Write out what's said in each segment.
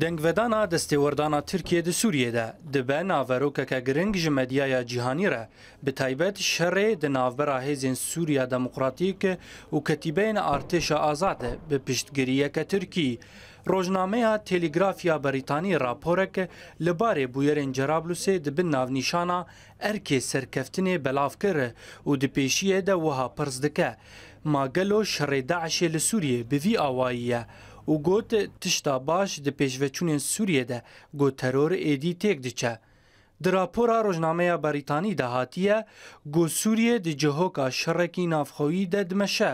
دنگودانا دستێوەردانا ترکیە دی سووریێدا دبە ناڤەرۆکەکە گرنگ ji medyaya cîhanî re bi taybet şerê di navbera hêzên Sûriya Demokratîk û ketîbeyên artêşa azad e bi piştgiriyeke Tirkî. Rojnameya Têlîgrafiya Berîtanî raporek li barê bûyerên Cerablusê dibin navnîşana erkê serkeftinê belav kir û di pêşiyê de wiha pirs dike. Magelo şerê Daişê li Sûriyê bi vî awayî ye. û got tişta baş di pêşveçûnên Sûriyê de got teror êdî têk diçe. Di rapora rojnameya Berîtanî de hatiye, got Sûriyê di cihoka şerekî navxweyî de dimeşe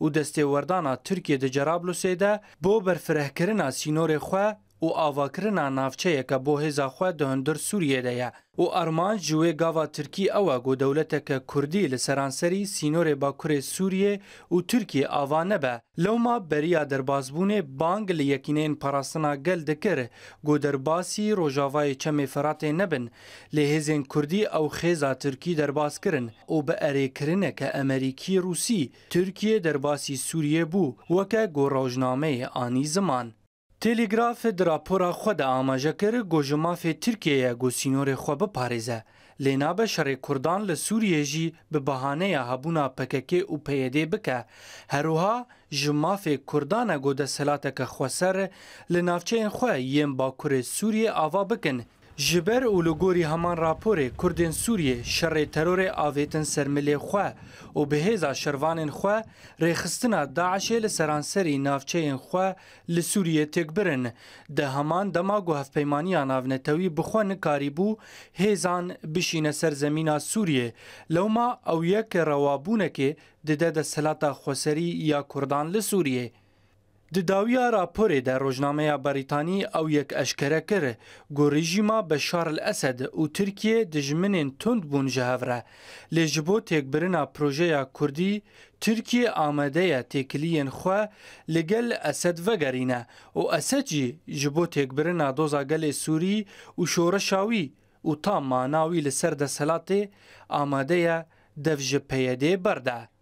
û destêwerdana Tirkiye di Cerablusê de bo berfirehkirina sînorê xwe û avakirina navçeyeke bo hêza xwe di hundir Sûriyê de ye û armanc ji wê gava Tirkî ew e got dewleteke Kurdî li seranserî sînorê bakurê Sûriyê û Tirkiye ava nebe. Lewma beriya derbasbûnê bang li yekînên parastina gel dikir got derbasî rojavayê çemê Feratê nebin. Lê hêzên Kurdî ew xêza Tirkî derbas kirin û bi erêkirineke Emerîkî Rûsî Tirkiye derbasî Sûriyê bû weke got rojnameyê anî ziman. تلگراف دراپورا خو د اماجه کر گوجماف ترکیه گوسینور خو به پاریزه لینا به شر کردان له سوریه جی به بهانه هبونا پکک او پیدې بکه هروها جماف کردان گود سلاته که خوسر لنافچه خو یم با کور سوریه آوا بکن جبر و لگوری همان راپور کردین سوریه شر ترور آویتن سرملی خواه و بهیزا شروان خواه ریخستنا داعش لسرانسری نافچه خواه لسوریه تکبرن ده همان دماغ و هفپیمانی ناونتوی بخواه نکاری بو هیزان بشینه سرزمینا سوریه لوما او یک روابونه که ده ده سلاتا خوسری یا کردان لسوریه Di dawiya raporê de Rojnameya Berîtanî ew yek eşkere kir gu rejîma Beşar el Esed û Tirkiye di jiminên tund bûn ji hev re. Lê ji bo têkbirina projeya Kurdî, Tirkiye amade ye têkiliyên xwe li gel Esed vegerîne û Esed jî ji bo têkbirina doza gelê Sûrî û şoreşa wî û tam manawî li ser deselatê amade ye dev ji peyedê berde.